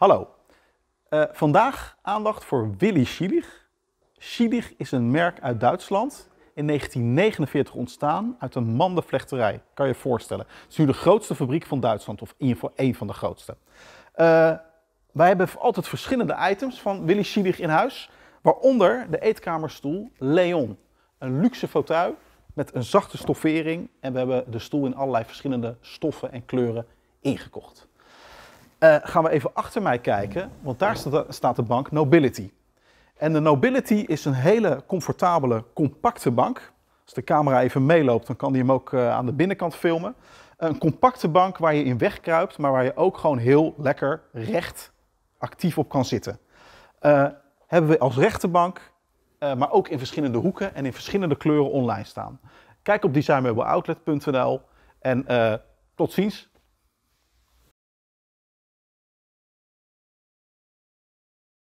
Hallo. Eh, vandaag aandacht voor Willy Schiedig. Schiedig is een merk uit Duitsland. In 1949 ontstaan uit een mandenvlechterij, kan je je voorstellen. Het is nu de grootste fabriek van Duitsland, of in ieder geval één van de grootste. Eh, wij hebben altijd verschillende items van Willy Schiedig in huis. Waaronder de eetkamerstoel Leon. Een luxe fauteuil met een zachte stoffering. En we hebben de stoel in allerlei verschillende stoffen en kleuren ingekocht. Eh, gaan we even achter mij kijken, want daar staat de bank Nobility. En de Nobility is een hele comfortabele, compacte bank. Als de camera even meeloopt, dan kan die hem ook eh, aan de binnenkant filmen. Een compacte bank waar je in wegkruipt, maar waar je ook gewoon heel lekker recht actief op kan zitten. Eh, hebben we als rechterbank, uh, maar ook in verschillende hoeken en in verschillende kleuren online staan. Kijk op designmeubeloutlet.nl en tot ziens.